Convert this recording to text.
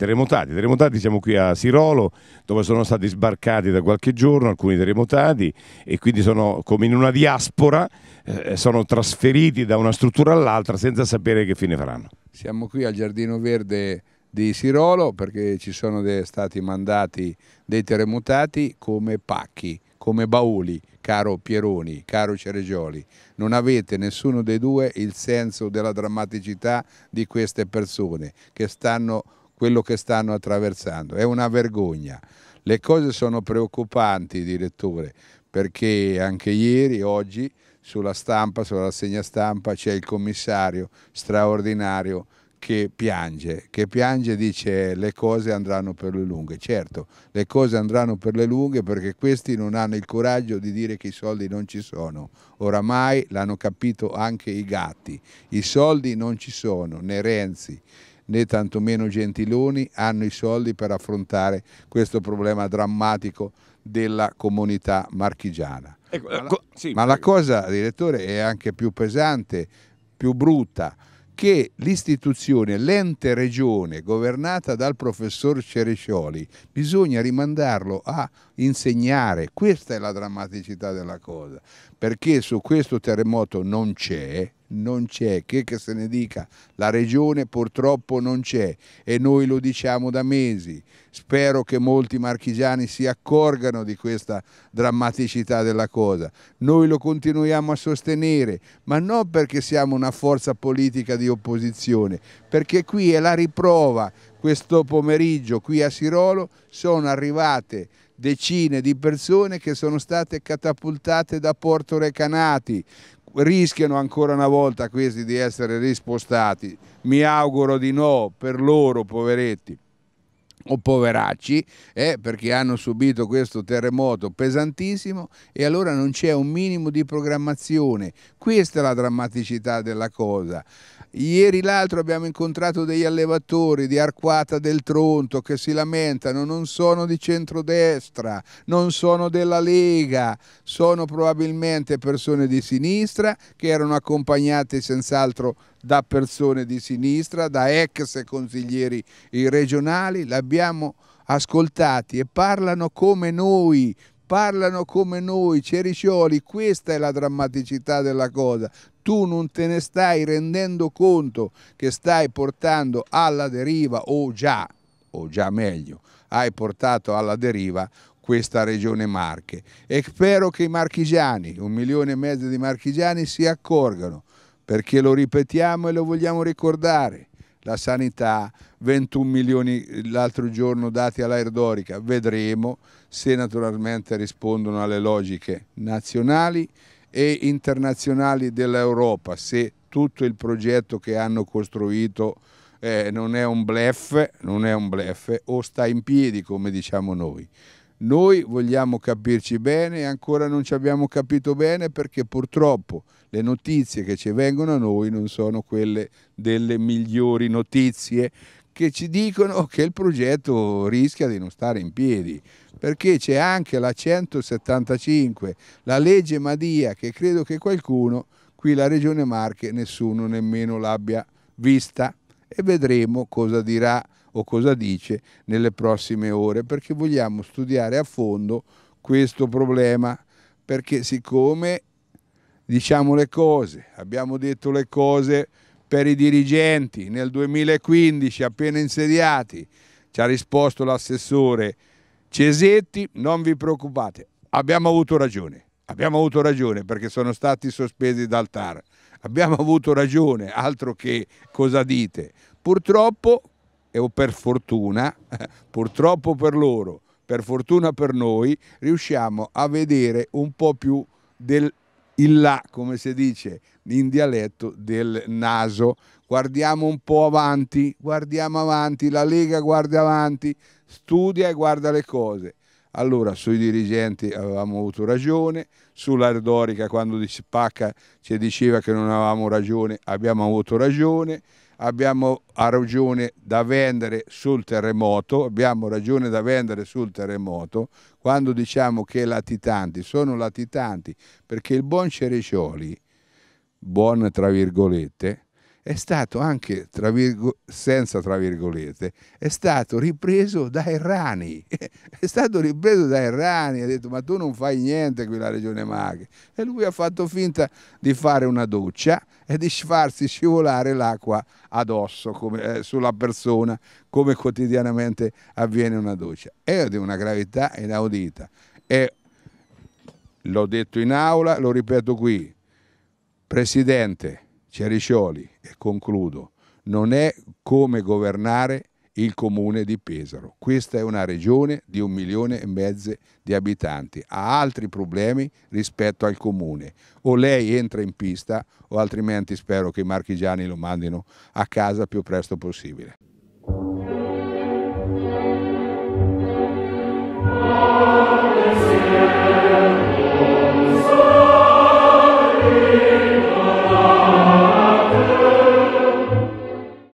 terremotati. Terremotati siamo qui a Sirolo dove sono stati sbarcati da qualche giorno alcuni terremotati e quindi sono come in una diaspora, eh, sono trasferiti da una struttura all'altra senza sapere che fine faranno. Siamo qui al Giardino Verde di Sirolo perché ci sono stati mandati dei terremotati come pacchi, come bauli, caro Pieroni, caro Ceregioli. Non avete nessuno dei due il senso della drammaticità di queste persone che stanno quello che stanno attraversando. È una vergogna. Le cose sono preoccupanti, direttore, perché anche ieri, oggi, sulla stampa, sulla rassegna stampa, c'è il commissario straordinario che piange, che piange e dice le cose andranno per le lunghe. Certo, le cose andranno per le lunghe perché questi non hanno il coraggio di dire che i soldi non ci sono. Oramai l'hanno capito anche i gatti. I soldi non ci sono, né Renzi, né tantomeno Gentiloni hanno i soldi per affrontare questo problema drammatico della comunità marchigiana. Ecco, ma, la, co ecco, sì, ma la cosa, direttore, è anche più pesante, più brutta, che l'istituzione, l'ente regione governata dal professor Cerescioli, bisogna rimandarlo a insegnare. Questa è la drammaticità della cosa, perché su questo terremoto non c'è, non c'è, che, che se ne dica, la regione purtroppo non c'è e noi lo diciamo da mesi. Spero che molti marchigiani si accorgano di questa drammaticità della cosa. Noi lo continuiamo a sostenere, ma non perché siamo una forza politica di opposizione, perché qui è la riprova, questo pomeriggio qui a Sirolo sono arrivate decine di persone che sono state catapultate da Porto Recanati rischiano ancora una volta questi di essere rispostati. Mi auguro di no per loro, poveretti o oh, poveracci, eh, perché hanno subito questo terremoto pesantissimo e allora non c'è un minimo di programmazione. Questa è la drammaticità della cosa. Ieri l'altro abbiamo incontrato degli allevatori di Arquata del Tronto che si lamentano, non sono di centrodestra, non sono della Lega, sono probabilmente persone di sinistra che erano accompagnate senz'altro da persone di sinistra, da ex consiglieri regionali, l'abbiamo ascoltati e parlano come noi, parlano come noi, Ceriscioli, questa è la drammaticità della cosa. Tu non te ne stai rendendo conto che stai portando alla deriva o già, o già meglio, hai portato alla deriva questa regione Marche e spero che i marchigiani, un milione e mezzo di marchigiani si accorgano perché lo ripetiamo e lo vogliamo ricordare. La sanità, 21 milioni l'altro giorno dati all'Aerdorica, vedremo se naturalmente rispondono alle logiche nazionali e internazionali dell'Europa, se tutto il progetto che hanno costruito eh, non, è bluff, non è un blef, o sta in piedi come diciamo noi. Noi vogliamo capirci bene e ancora non ci abbiamo capito bene perché purtroppo le notizie che ci vengono a noi non sono quelle delle migliori notizie che ci dicono che il progetto rischia di non stare in piedi, perché c'è anche la 175, la legge Madia, che credo che qualcuno, qui la Regione Marche, nessuno nemmeno l'abbia vista e vedremo cosa dirà o cosa dice nelle prossime ore, perché vogliamo studiare a fondo questo problema, perché siccome diciamo le cose, abbiamo detto le cose per i dirigenti nel 2015 appena insediati, ci ha risposto l'assessore Cesetti, non vi preoccupate, abbiamo avuto ragione, abbiamo avuto ragione perché sono stati sospesi dal TAR, abbiamo avuto ragione, altro che cosa dite. Purtroppo e o per fortuna, purtroppo per loro, per fortuna per noi, riusciamo a vedere un po' più del il là, come si dice in dialetto, del naso. Guardiamo un po' avanti, guardiamo avanti, la Lega guarda avanti, studia e guarda le cose. Allora, sui dirigenti avevamo avuto ragione, sulla retorica quando Spacca ci diceva che non avevamo ragione, abbiamo avuto ragione, abbiamo ragione da vendere sul terremoto, abbiamo ragione da vendere sul terremoto, quando diciamo che latitanti sono latitanti, perché il buon Cereccioli, buon tra virgolette, è stato anche, tra virgo, senza tra virgolette, è stato ripreso da Errani. È stato ripreso da Errani, ha detto ma tu non fai niente qui la regione Maghe. E lui ha fatto finta di fare una doccia e di farsi scivolare l'acqua addosso come, eh, sulla persona, come quotidianamente avviene una doccia. È di una gravità inaudita. E l'ho detto in aula, lo ripeto qui. Presidente, Ceriscioli, e concludo, non è come governare il comune di Pesaro. Questa è una regione di un milione e mezzo di abitanti, ha altri problemi rispetto al comune. O lei entra in pista o altrimenti spero che i marchigiani lo mandino a casa il più presto possibile.